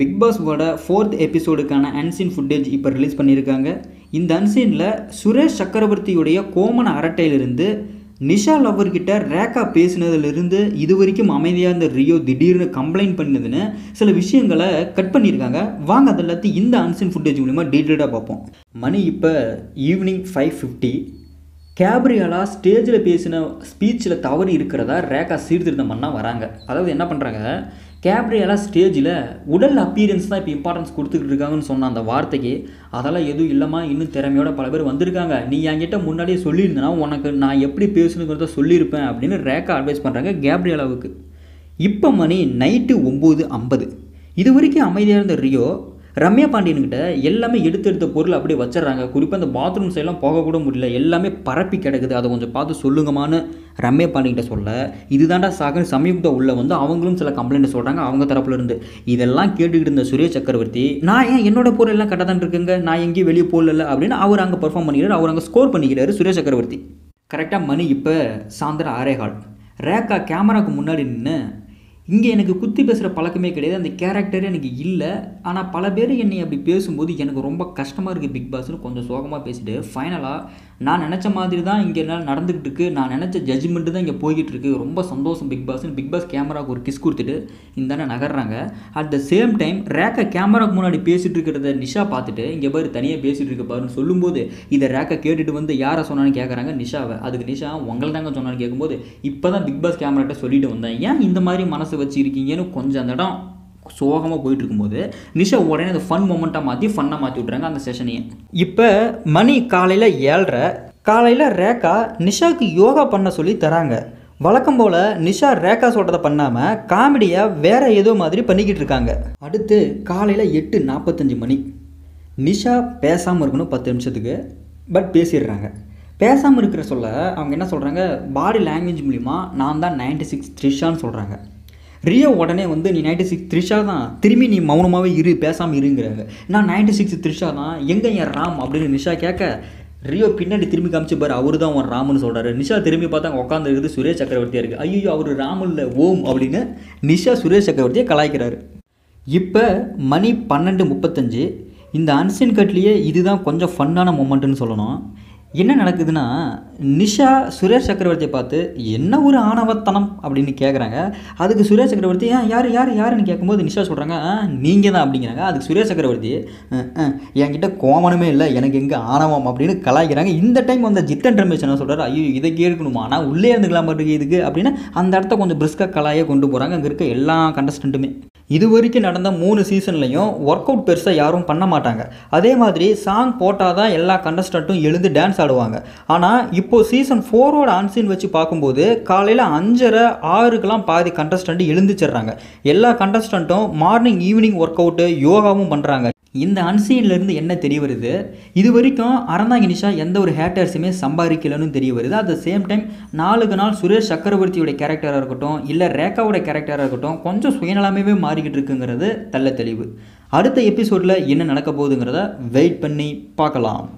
big பாஸோட fourth எபிசோடுக்கான unseen footage இப்போ ரிலீஸ் பண்ணியிருக்காங்க இந்த அன்சீனில் சுரேஷ் சக்கரவர்த்தியுடைய கோமன அரட்டையிலிருந்து நிஷா லவர்கிட்ட ரேக்கா பேசினதுலேருந்து இது வரைக்கும் அமைதியாக இருந்த ரியோ திடீர்னு கம்ப்ளைண்ட் பண்ணதுன்னு சில விஷயங்களை கட் பண்ணியிருக்காங்க வாங்க அது எல்லாத்தையும் இந்த அன்சின் ஃபுட்டேஜ் மூலிமா டீட்டெயிலாக பார்ப்போம் மணி இப்போ ஈவினிங் ஃபைவ் ஃபிஃப்டி கேப்ரியாலாக ஸ்டேஜில் பேசின ஸ்பீச்சில் தவறு இருக்கிறதா ரேக்கா சீர்திருத்தம் பண்ணால் வராங்க அதாவது என்ன பண்ணுறாங்க கேப்ரியலா ஸ்டேஜில் உடல் அப்பீரியன்ஸ் தான் இப்போ இம்பார்ட்டன்ஸ் கொடுத்துக்கிட்டு இருக்காங்கன்னு சொன்ன அந்த வார்த்தைக்கு அதெல்லாம் எதுவும் இல்லைம்மா இன்னும் திறமையோட பல பேர் வந்திருக்காங்க நீ என்கிட்ட முன்னாடியே சொல்லியிருந்தனா உனக்கு நான் எப்படி பேசணுங்கிறத சொல்லியிருப்பேன் அப்படின்னு ரேக்கா அட்வைஸ் பண்ணுறாங்க கேப்ரியலாவுக்கு இப்போ மணி நைட்டு ஒம்பது ஐம்பது இது வரைக்கும் அமைதியாக இருந்த ரியோ ரம்யா பாண்டியன்கிட்ட எல்லாமே எடுத்து எடுத்த பொருள் அப்படியே வச்சிடறாங்க குறிப்பாக அந்த பாத்ரூம் சைடெலாம் போகக்கூட முடியல எல்லாமே பரப்பி கிடக்குது அதை கொஞ்சம் பார்த்து சொல்லுங்கமானு ரம்யா பாண்டியன்கிட்ட சொல்ல இதுதான்டா சாகன்னு சமயுக்தா உள்ள வந்து அவங்களும் சில கம்ப்ளைண்ட் சொல்கிறாங்க அவங்க தரப்புல இருந்து இதெல்லாம் கேட்டுக்கிட்டு இருந்த சுரேஷ் சக்கரவர்த்தி நான் ஏன் என்னோட பொருள் எல்லாம் கரெக்டாக தான் இருக்குங்க நான் எங்கேயும் வெளியே போகல அப்படின்னு அவர் அங்கே பர்ஃபார்ம் பண்ணிக்கிறார் அவர் அங்கே ஸ்கோர் பண்ணிக்கிறாரு சுரேஷ் சக்கரவர்த்தி கரெக்டாக மணி இப்போ சாயந்தரம் ஆரேகால் ரேக்கா கேமராவுக்கு முன்னாடி நின்று இங்கே எனக்கு குத்தி பேசுகிற பழக்கமே கிடையாது அந்த கேரக்டரே எனக்கு இல்லை ஆனால் பல பேர் என்னை அப்படி பேசும்போது எனக்கு ரொம்ப கஷ்டமாக இருக்குது பிக் பாஸ்னு கொஞ்சம் சோகமாக பேசிட்டு ஃபைனலாக நான் நினச்ச மாதிரி தான் இங்கே என்னால் நடந்துக்கிட்டு இருக்குது நான் நினச்ச ஜட்ஜ்மெண்ட்டு தான் இங்கே போய்கிட்டு இருக்குது ரொம்ப சந்தோஷம் பிக் பாஸ்னு பிக் பாஸ் கேமராவுக்கு ஒரு கிஸ் கொடுத்துட்டு இந்தானே நகர்றாங்க அட் த சேம் டைம் ரேக்கை கேமராவுக்கு முன்னாடி பேசிகிட்டு இருக்கிறத நிஷா பார்த்துட்டு இங்கே பாரு தனியாக பேசிகிட்டு இருக்க பாருன்னு சொல்லும்போது இதை ரேக்கை கேட்டுட்டு வந்து யாரை சொன்னான்னு கேட்குறாங்க நிஷாவை அதுக்கு நிஷா உங்கள்தாங்க தாங்க சொன்னான்னு கேட்கும்போது இப்போ தான் பிக் பாஸ் கேமராட்ட சொல்லிட்டு வந்தேன் ஏன் இந்த மாதிரி மனசு மனசை வச்சுருக்கீங்கன்னு கொஞ்சம் அந்த இடம் சோகமாக போயிட்டு இருக்கும்போது நிஷா உடனே அந்த ஃபன் மூமெண்ட்டாக மாற்றி ஃபன்னாக மாற்றி விட்றாங்க அந்த செஷனையும் இப்போ மணி காலையில் ஏழ்ரை காலையில் ரேகா நிஷாவுக்கு யோகா பண்ண சொல்லி தராங்க வழக்கம் போல் நிஷா ரேகா சொல்கிறத பண்ணாமல் காமெடியை வேறு ஏதோ மாதிரி பண்ணிக்கிட்டு இருக்காங்க அடுத்து காலையில் எட்டு நாற்பத்தஞ்சு மணி நிஷா பேசாமல் இருக்கணும் பத்து நிமிஷத்துக்கு பட் பேசிடுறாங்க பேசாமல் இருக்கிற சொல்ல அவங்க என்ன சொல்கிறாங்க பாடி லாங்குவேஜ் மூலிமா நான் தான் நைன்டி சிக்ஸ் த்ரிஷான்னு சொல்கிறாங்க ரியோ உடனே வந்து நீ நைன்டி சிக்ஸ் த்ரிஷா தான் திரும்பி நீ மௌனமாகவே இரு பேசாமல் இருங்கிறாங்க நான் நைன்டி சிக்ஸ் த்ரிஷா தான் எங்கே என் ராம் அப்படின்னு நிஷா கேட்க ரியோ பின்னாடி திரும்பி காமிச்சு பாரு அவரு தான் உன் ராமன் சொல்கிறாரு நிஷா திரும்பி பார்த்தா அங்கே உட்காந்துருக்குது சுரேஷ் சக்கரவர்த்தியாக இருக்குது ஐயோ அவர் ராமல்ல ஓம் அப்படின்னு நிஷா சுரேஷ் சக்கரவர்த்தியை கலாய்க்கிறாரு இப்போ மணி பன்னெண்டு முப்பத்தஞ்சு இந்த அன்சின் கட்லேயே இதுதான் கொஞ்சம் ஃபன்னான மூமெண்ட்டுன்னு சொல்லணும் என்ன நடக்குதுன்னா நிஷா சுரேஷ் சக்கரவர்த்தியை பார்த்து என்ன ஒரு ஆணவத்தனம் அப்படின்னு கேட்குறாங்க அதுக்கு சுரேஷ் சக்கரவர்த்தி ஏன் யார் யார் யாருன்னு கேட்கும்போது நிஷா சொல்கிறாங்க நீங்கள் தான் அப்படிங்கிறாங்க அதுக்கு சுரேஷ் சக்கரவர்த்தி என்கிட்ட கோமனமே இல்லை எனக்கு எங்கே ஆணவம் அப்படின்னு கலாய்க்கிறாங்க இந்த டைம் வந்து ஜித்தன் ரமேஷ் என்ன சொல்கிறார் ஐயோ இதை கேட்கணுமா ஆனால் உள்ளே இருந்துக்கலாம் இருக்குது இதுக்கு அப்படின்னு அந்த இடத்த கொஞ்சம் பிரிஸ்காக கலாயே கொண்டு போகிறாங்க அங்கே இருக்க எல்லா கண்டஸ்டண்ட்டுமே இது வரைக்கும் நடந்த மூணு சீசன்லையும் ஒர்க் அவுட் பெருசாக யாரும் பண்ண மாட்டாங்க அதே மாதிரி சாங் போட்டால் தான் எல்லா கண்டஸ்டண்ட்டும் எழுந்து டான்ஸ் ஆடுவாங்க ஆனால் இப்போது சீசன் ஃபோரோட ஆன்சீன் வச்சு பார்க்கும்போது காலையில் அஞ்சரை ஆறுக்கெலாம் பாதி கண்டஸ்டண்ட்டு எழுந்துச்சிட்றாங்க எல்லா கண்டஸ்டண்ட்டும் மார்னிங் ஈவினிங் ஒர்க் அவுட்டு யோகாவும் பண்ணுறாங்க இந்த அன்சீன்லேருந்து என்ன தெரிய வருது இது வரைக்கும் நிஷா எந்த ஒரு ஹேட்டர்ஸுமே சம்பாதிக்கலன்னு தெரிய வருது அட் த சேம் டைம் நாளுக்கு நாள் சுரேஷ் சக்கரவர்த்தியோட கேரக்டராக இருக்கட்டும் இல்லை ரேகாவோட கேரக்டராக இருக்கட்டும் கொஞ்சம் சுயநலமே மாறிக்கிட்டு இருக்குங்கிறது தள்ள தெளிவு அடுத்த எபிசோடில் என்ன நடக்க போகுதுங்கிறத வெயிட் பண்ணி பார்க்கலாம்